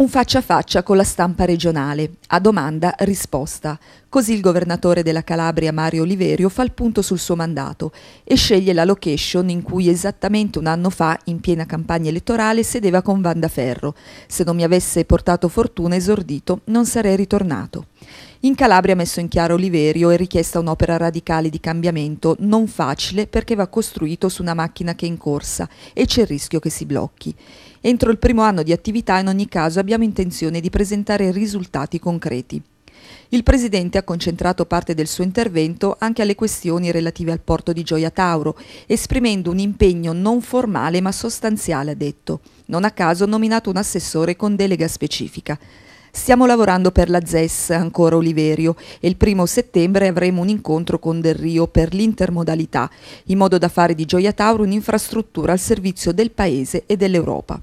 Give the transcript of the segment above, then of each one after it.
Un faccia a faccia con la stampa regionale, a domanda risposta. Così il governatore della Calabria Mario Oliverio fa il punto sul suo mandato e sceglie la location in cui esattamente un anno fa, in piena campagna elettorale, sedeva con Vandaferro. Se non mi avesse portato fortuna esordito, non sarei ritornato. In Calabria messo in chiaro Oliverio è richiesta un'opera radicale di cambiamento, non facile perché va costruito su una macchina che è in corsa e c'è il rischio che si blocchi. Entro il primo anno di attività in ogni caso abbiamo intenzione di presentare risultati concreti. Il Presidente ha concentrato parte del suo intervento anche alle questioni relative al porto di Gioia Tauro, esprimendo un impegno non formale ma sostanziale, ha detto. Non a caso nominato un assessore con delega specifica. Stiamo lavorando per la ZES, ancora Oliverio, e il primo settembre avremo un incontro con Del Rio per l'intermodalità, in modo da fare di Gioia Tauro un'infrastruttura al servizio del Paese e dell'Europa.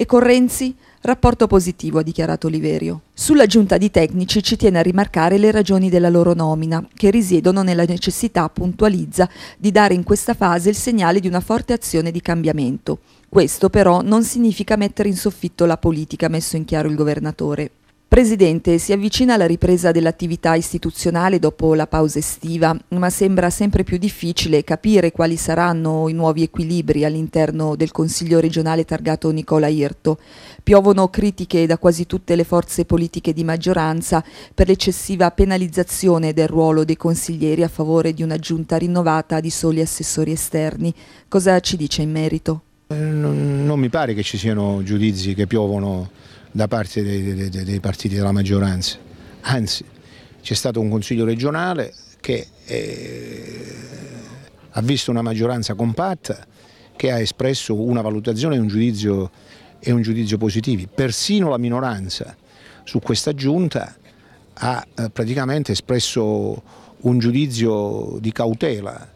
E con Renzi? Rapporto positivo, ha dichiarato Oliverio. Sulla giunta di tecnici ci tiene a rimarcare le ragioni della loro nomina, che risiedono nella necessità, puntualizza, di dare in questa fase il segnale di una forte azione di cambiamento. Questo però non significa mettere in soffitto la politica, ha messo in chiaro il governatore. Presidente, si avvicina la ripresa dell'attività istituzionale dopo la pausa estiva, ma sembra sempre più difficile capire quali saranno i nuovi equilibri all'interno del Consiglio regionale targato Nicola Irto. Piovono critiche da quasi tutte le forze politiche di maggioranza per l'eccessiva penalizzazione del ruolo dei consiglieri a favore di una giunta rinnovata di soli assessori esterni. Cosa ci dice in merito? Eh, non, non mi pare che ci siano giudizi che piovono da parte dei, dei, dei partiti della maggioranza, anzi c'è stato un Consiglio regionale che eh, ha visto una maggioranza compatta che ha espresso una valutazione e un giudizio, e un giudizio positivi. Persino la minoranza su questa giunta ha eh, praticamente espresso un giudizio di cautela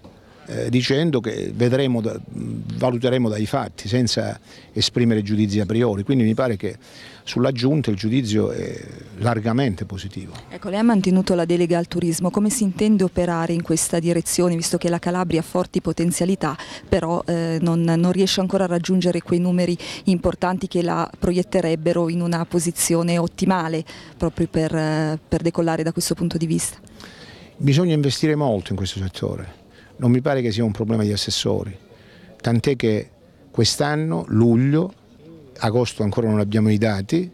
eh, dicendo che vedremo, valuteremo dai fatti senza esprimere giudizi a priori, quindi mi pare che sulla giunta il giudizio è largamente positivo. Ecco, lei ha mantenuto la delega al turismo, come si intende operare in questa direzione visto che la Calabria ha forti potenzialità però eh, non, non riesce ancora a raggiungere quei numeri importanti che la proietterebbero in una posizione ottimale proprio per, eh, per decollare da questo punto di vista? Bisogna investire molto in questo settore non mi pare che sia un problema di assessori, tant'è che quest'anno, luglio, agosto ancora non abbiamo i dati,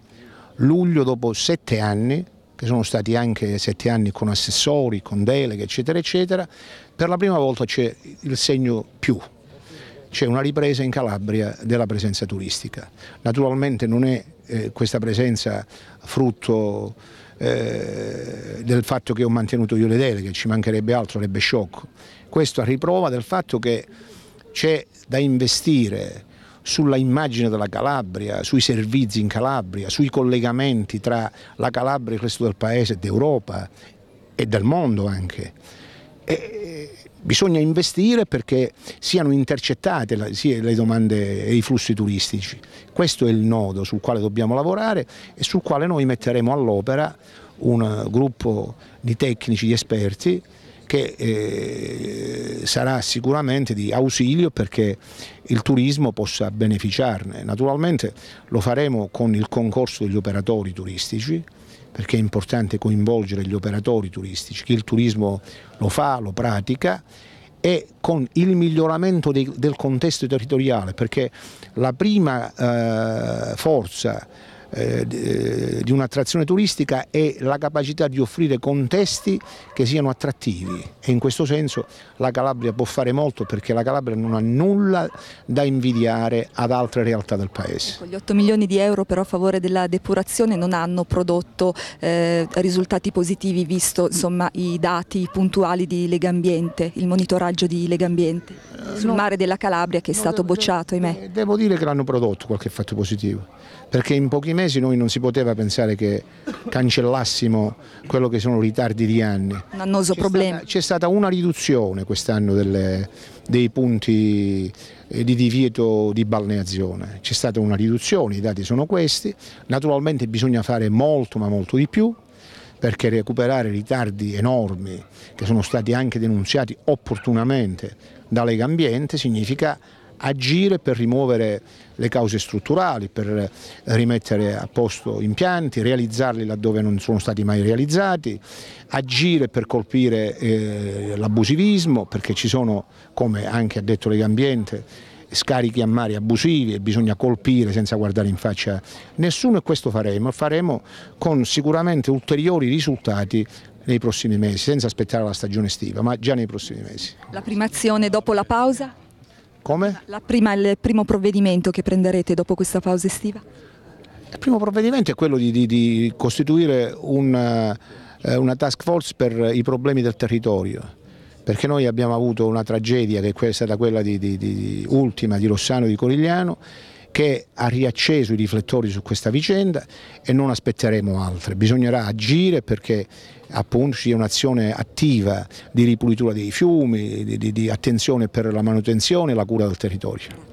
luglio dopo sette anni, che sono stati anche sette anni con assessori, con deleghe, eccetera, eccetera, per la prima volta c'è il segno più, c'è una ripresa in Calabria della presenza turistica. Naturalmente non è eh, questa presenza frutto eh, del fatto che ho mantenuto io le deleghe, ci mancherebbe altro, sarebbe sciocco. Questo a riprova del fatto che c'è da investire sulla immagine della Calabria, sui servizi in Calabria, sui collegamenti tra la Calabria e il resto del paese, d'Europa e del mondo anche. E, bisogna investire perché siano intercettate le domande e i flussi turistici. Questo è il nodo sul quale dobbiamo lavorare e sul quale noi metteremo all'opera un gruppo di tecnici, di esperti che eh, sarà sicuramente di ausilio perché il turismo possa beneficiarne. Naturalmente lo faremo con il concorso degli operatori turistici, perché è importante coinvolgere gli operatori turistici, chi il turismo lo fa, lo pratica e con il miglioramento dei, del contesto territoriale, perché la prima eh, forza eh, eh, di un'attrazione turistica è la capacità di offrire contesti che siano attrattivi e in questo senso la Calabria può fare molto perché la Calabria non ha nulla da invidiare ad altre realtà del paese. Ecco, gli 8 milioni di euro però a favore della depurazione non hanno prodotto eh, risultati positivi visto insomma, i dati puntuali di Legambiente, il monitoraggio di Legambiente. Eh, sul mare della Calabria che è no, stato devo, bocciato, ahimè. Eh, devo dire che l'hanno prodotto qualche fatto positivo, perché in pochi mesi noi non si poteva pensare che cancellassimo quello che sono ritardi di anni. Un annoso c'è problema. Stata, c'è stata una riduzione quest'anno delle, dei punti eh, di divieto di balneazione, c'è stata una riduzione, i dati sono questi, naturalmente bisogna fare molto ma molto di più, perché recuperare ritardi enormi che sono stati anche denunciati opportunamente da Lega Ambiente significa agire per rimuovere le cause strutturali, per rimettere a posto impianti, realizzarli laddove non sono stati mai realizzati, agire per colpire eh, l'abusivismo, perché ci sono, come anche ha detto Lega Ambiente, scarichi a mare abusivi e bisogna colpire senza guardare in faccia nessuno e questo faremo, faremo con sicuramente ulteriori risultati nei prossimi mesi, senza aspettare la stagione estiva, ma già nei prossimi mesi. La prima azione dopo la pausa? Come? La prima, il primo provvedimento che prenderete dopo questa pausa estiva? Il primo provvedimento è quello di, di, di costituire una, eh, una task force per i problemi del territorio perché noi abbiamo avuto una tragedia che è stata quella di, di, di, ultima di Rossano di Corigliano che ha riacceso i riflettori su questa vicenda e non aspetteremo altre, bisognerà agire perché appunto ci sia un'azione attiva di ripulitura dei fiumi, di, di attenzione per la manutenzione e la cura del territorio.